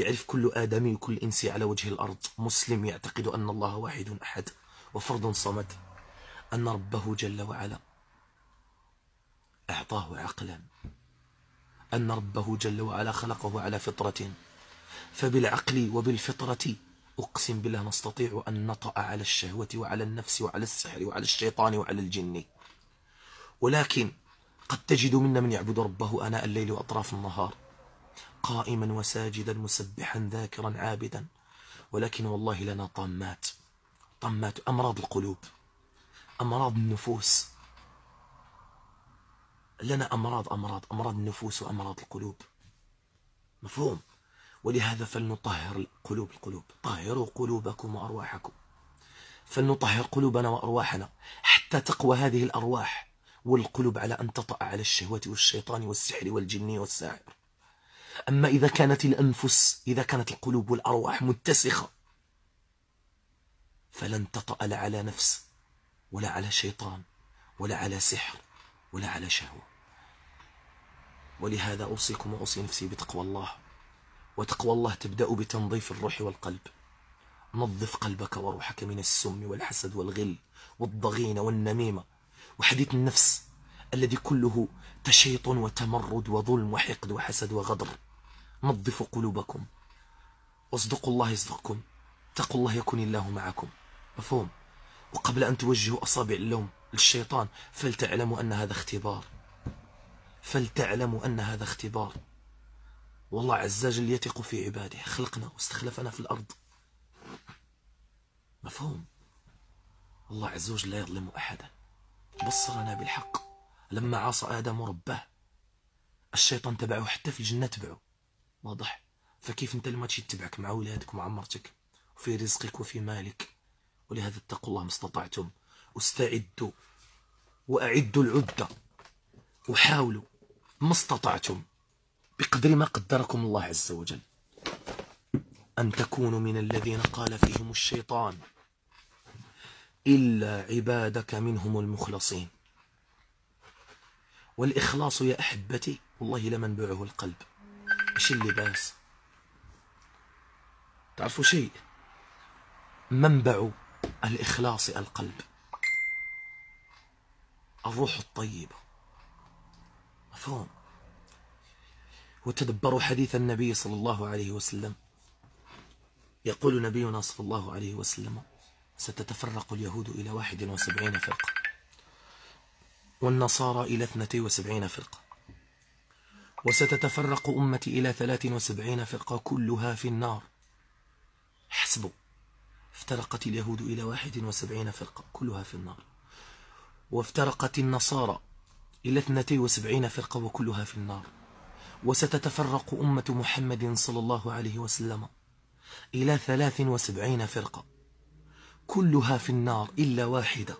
يعرف كل آدمي وكل إنسي على وجه الأرض مسلم يعتقد أن الله واحد أحد وفرد صمد أن ربه جل وعلا أعطاه عقلا أن ربه جل وعلا خلقه على فطرة فبالعقل وبالفطرة أقسم بالله نستطيع أن نطأ على الشهوة وعلى النفس وعلى السحر وعلى الشيطان وعلى الجن ولكن قد تجد منا من يعبد ربه آناء الليل وأطراف النهار قائما وساجدا مسبحا ذاكرا عابدا ولكن والله لنا طامات طامات أمراض القلوب أمراض النفوس لنا أمراض أمراض أمراض النفوس وأمراض القلوب مفهوم ولهذا فلنطهر القلوب القلوب طهروا قلوبكم وأرواحكم فلنطهر قلوبنا وأرواحنا حتى تقوى هذه الأرواح والقلوب على أن تطأ على الشهوة والشيطان والسحر والجن والساحر أما إذا كانت الأنفس إذا كانت القلوب والأرواح متسخة فلن تطأ لا على نفس ولا على شيطان ولا على سحر ولا على شهوة ولهذا أوصيكم وأوصي نفسي بتقوى الله وتقوى الله تبدأ بتنظيف الروح والقلب نظف قلبك وروحك من السم والحسد والغل والضغينة والنميمة وحديث النفس الذي كله تشيط وتمرد وظلم وحقد وحسد وغدر نظفوا قلوبكم واصدقوا الله يصدقكم اتقوا الله يكون الله معكم مفهوم وقبل أن توجهوا أصابع اللوم للشيطان فلتعلموا أن هذا اختبار فلتعلموا أن هذا اختبار والله عز وجل يثق في عباده خلقنا واستخلفنا في الأرض مفهوم الله عز وجل لا يظلم أحدا بصرنا بالحق لما عصى آدم ربه الشيطان تبعه حتى في الجنة تبعه واضح فكيف انت تشي تتبعك مع ولادك ومع مرتك وفي رزقك وفي مالك ولهذا اتقوا الله ما استطعتم واستعدوا واعدوا العده وحاولوا ما استطعتم بقدر ما قدركم الله عز وجل أن تكونوا من الذين قال فيهم الشيطان إلا عبادك منهم المخلصين والإخلاص يا أحبتي والله لمنبعه القلب مش اللباس تعرفوا شيء منبع الإخلاص القلب الروح الطيبة مفهوم وتدبروا حديث النبي صلى الله عليه وسلم يقول نبينا صلى الله عليه وسلم ستتفرق اليهود إلى 71 فرقة والنصارى إلى 72 فرقة وستتفرق أمتي إلى 73 فرقة كلها في النار حسبوا افترقت اليهود إلى 71 فرقة كلها في النار وافترقت النصارى إلى 72 فرقة وكلها في النار وستتفرق أمة محمد صلى الله عليه وسلم إلى 73 فرقة كلها في النار إلا واحدة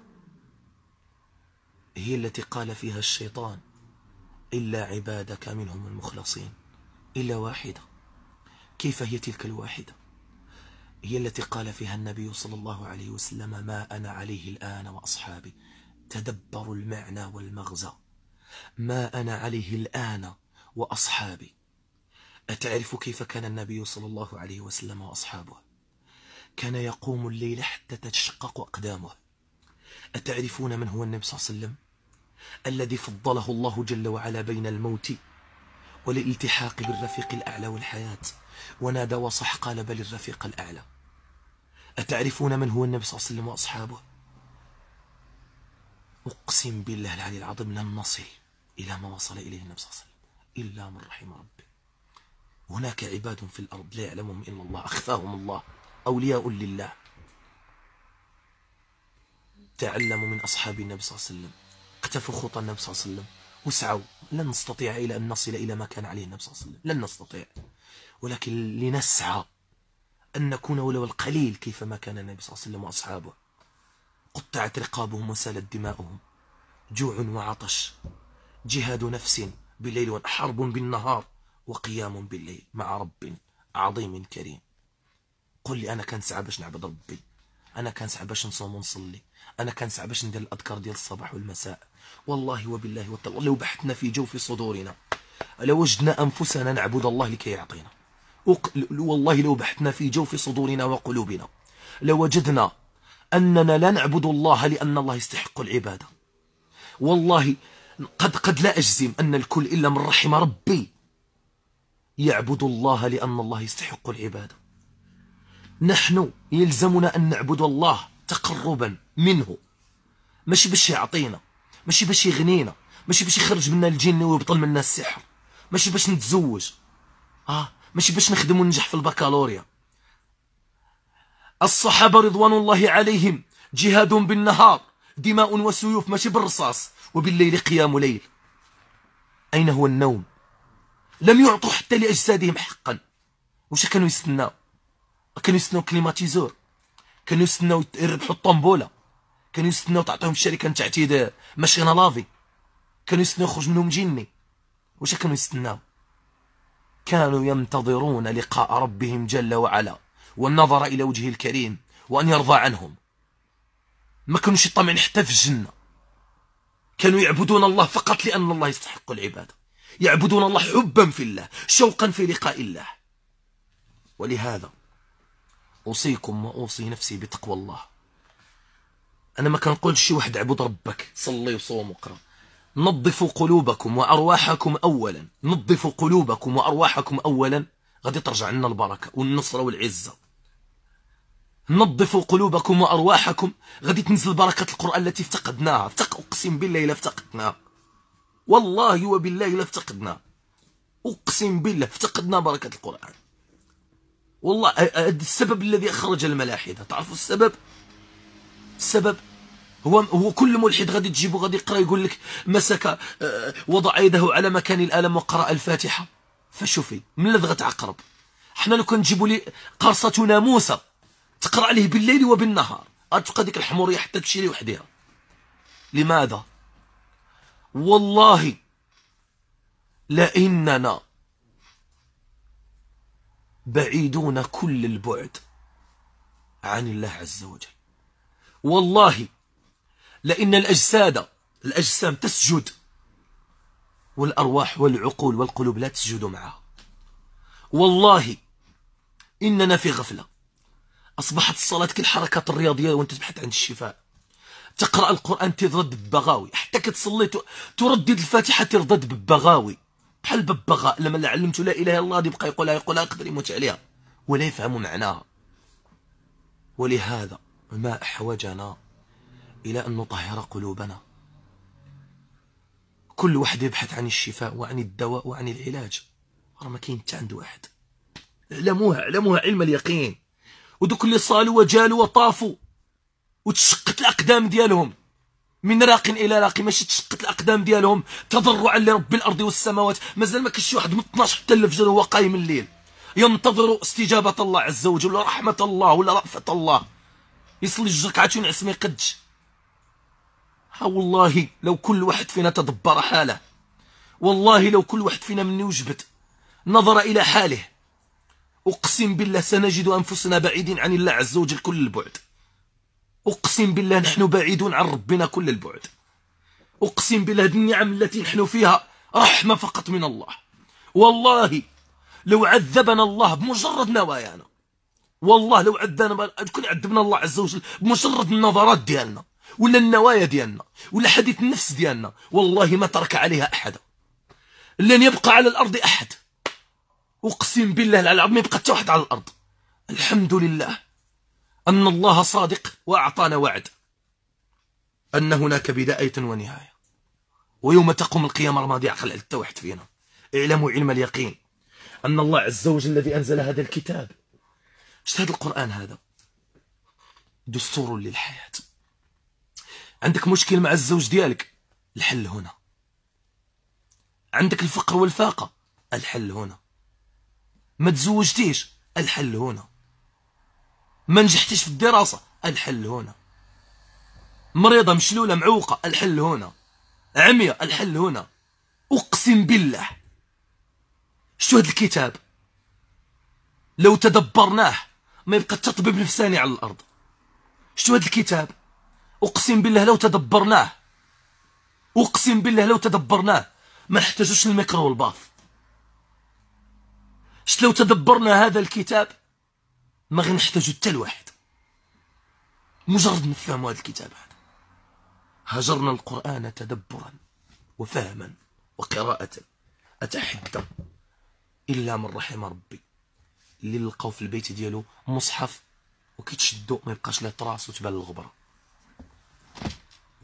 هي التي قال فيها الشيطان إلا عبادك منهم المخلصين إلا واحدة كيف هي تلك الواحدة هي التي قال فيها النبي صلى الله عليه وسلم ما أنا عليه الآن وأصحابي تدبروا المعنى والمغزى ما أنا عليه الآن وأصحابي أتعرف كيف كان النبي صلى الله عليه وسلم وأصحابه كان يقوم الليل حتى تشقق أقدامه أتعرفون من هو النبي صلى الله عليه وسلم الذي فضله الله جل وعلا بين الموت والالتحاق بالرفيق الأعلى والحياة ونادى وصح قال بل الرفيق الأعلى أتعرفون من هو النبي صلى الله عليه وسلم وأصحابه أقسم بالله العلي العظيم لن نصل إلى ما وصل إليه النبي صلى الله عليه وسلم إلا من رحم ربي هناك عباد في الأرض لا يعلمهم إلا الله أخفاهم الله أولياء لله تعلموا من أصحاب النبي صلى الله عليه وسلم اقتفوا خطى النبي صلى الله عليه وسلم وسعوا لن نستطيع إلى أن نصل إلى ما كان عليه النبي صلى الله عليه وسلم لن نستطيع ولكن لنسعى أن نكون ولو القليل كيفما كان النبي صلى الله عليه وسلم وأصحابه قطعت رقابهم وسالت دماؤهم جوع وعطش جهاد نفس بالليل وحرب بالنهار وقيام بالليل مع رب عظيم كريم قل لي أنا كنسعى باش نعبد ربي انا كان صعب باش نصوم ونصلي انا كان صعب باش ندير الاذكار ديال الصباح والمساء والله وبالله والله لو بحثنا في جوف صدورنا لوجدنا انفسنا نعبد الله لكي يعطينا والله لو بحثنا في جوف صدورنا وقلوبنا لوجدنا اننا لا نعبد الله لان الله يستحق العباده والله قد قد لا اجزم ان الكل الا من رحم ربي يعبد الله لان الله يستحق العباده نحن يلزمنا أن نعبد الله تقربا منه ماشي باش يعطينا ماشي باش يغنينا ماشي باش يخرج منا الجن ويبطل منا السحر ماشي باش نتزوج اه ماشي باش نخدم وننجح في البكالوريا الصحابة رضوان الله عليهم جهاد بالنهار دماء وسيوف ماشي بالرصاص وبالليل قيام ليل أين هو النوم لم يعطوا حتى لأجسادهم حقا وش كانوا يستناو كانوا يستناو كليماتيزور كانوا يستناو يربحوا الطومبوله كانوا يستناو تعطيهم الشركه نتاع تيد ماشينا لافي كانوا يستناو يخرج منهم جني واش كانوا يستناو كانوا ينتظرون لقاء ربهم جل وعلا والنظر الى وجهه الكريم وان يرضى عنهم ما كانوش يطمعين حتى في الجنه كانوا يعبدون الله فقط لان الله يستحق العباده يعبدون الله حبا في الله شوقا في لقاء الله ولهذا أوصيكم وأوصي نفسي بتقوى الله أنا ما كنقولش شي واحد عبد ربك صلي وصوم وقرأ نظفوا قلوبكم وأرواحكم أولا نظفوا قلوبكم وأرواحكم أولا غادي ترجع لنا البركة والنصرة والعزة نظفوا قلوبكم وأرواحكم غادي تنزل بركة القرآن التي افتقدناها افتق أقسم بالله إلا افتقدناها والله وبالله إلا افتقدناها أقسم بالله افتقدنا بركة القرآن والله السبب الذي أخرج الملاحدة تعرفوا السبب السبب هو هو كل ملحد غادي تجيبه غادي يقرا يقول لك مسك وضع يده على مكان الالم وقرا الفاتحه فشوفي من لدغه عقرب حنا لو كان نجيبوا لي قرصه ناموسه تقرا عليه بالليل وبالنهار غتبقى ديك الحموريه حتى تشري لي وحدها لماذا والله لاننا بعيدون كل البعد عن الله عز وجل والله لأن الأجساد الأجسام تسجد والأرواح والعقول والقلوب لا تسجد معها والله إننا في غفلة أصبحت الصلاة كالحركات الرياضية وأنت تبحث عن الشفاء تقرأ القرآن ترد ببغاوي حتى كتصلي تردد الفاتحة تردد ببغاوي بحال ببغاء لما علمت لا اله الا الله غادي يبقى يقولها يقولها يقدر يموت عليها ولا يفهم معناها ولهذا ما احوجنا الى ان نطهر قلوبنا كل واحد يبحث عن الشفاء وعن الدواء وعن العلاج راه ما كاين حتى عند واحد علموها علموها علم اليقين ودوك اللي صالوا وجالوا وطافوا وتشقت الاقدام ديالهم من راق الى راق ماشي تشقت الاقدام ديالهم تضرعا لرب الارض والسماوات مازال ما كاينش شي واحد من 12 حتى الفجر هو قايم الليل ينتظر استجابه الله عز وجل ولا رحمه الله ولا رأفة الله يصلي جوج ركعات وينعس ما يقدش ها والله لو كل واحد فينا تدبر حاله والله لو كل واحد فينا مني وجبت نظر الى حاله اقسم بالله سنجد انفسنا بعيدين عن الله عز وجل كل البعد أقسم بالله نحن بعيدون عن ربنا كل البعد أقسم بالله هذه النعم التي نحن فيها رحمة فقط من الله والله لو عذبنا الله بمجرد نوايانا والله لو عذبنا كن عذبنا الله عز وجل بمجرد النظرات ديالنا ولا النوايا ديالنا ولا حديث النفس ديالنا والله ما ترك عليها أحد لن يبقى على الأرض أحد أقسم بالله العظيم ما يبقى حتى واحد على الأرض الحمد لله أن الله صادق وأعطانا وعد أن هناك بداية ونهاية ويوم تقوم القيامة الماضية على التوحد فينا اعلموا علم اليقين أن الله عز وجل الذي أنزل هذا الكتاب هذا القرآن هذا دستور للحياة عندك مشكل مع الزوج ديالك الحل هنا عندك الفقر والفاقة الحل هنا ما تزوجتيش الحل هنا ما نجحتش في الدراسة الحل هنا مريضة مشلولة معوقة الحل هنا عمية الحل هنا أقسم بالله شو هذا الكتاب لو تدبرناه ما يبقى التطبيب نفساني على الأرض شو هذا الكتاب أقسم بالله لو تدبرناه أقسم بالله لو تدبرناه ما نحتاجوش الميكرو والباف شو لو تدبرنا هذا الكتاب ما غنحتاجو حتى لواحد مجرد نفهموا هذا الكتاب هذا هجرنا القرآن تدبرا وفهما وقراءة أتحدى إلا من رحم ربي اللي لقاو في البيت ديالو مصحف وكيتشدو ما يبقاش له طراس وتبان الغبره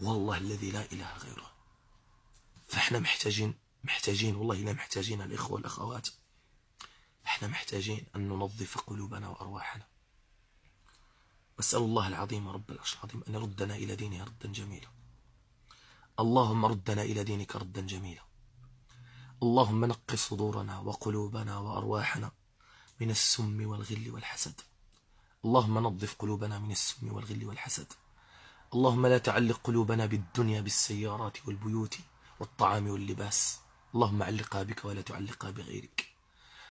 والله الذي لا اله غيره فاحنا محتاجين محتاجين والله الا محتاجين الاخوه والاخوات احنا محتاجين أن ننظف قلوبنا وأرواحنا أسأل الله العظيم رب العرش العظيم أن يردنا إلى دينه ردا جميلا اللهم ردنا إلى دينك ردا جميلا اللهم نق صدورنا وقلوبنا وأرواحنا من السم والغل والحسد اللهم نظف قلوبنا من السم والغل والحسد اللهم لا تعلق قلوبنا بالدنيا بالسيارات والبيوت والطعام واللباس اللهم علقها بك ولا تعلقها بغيرك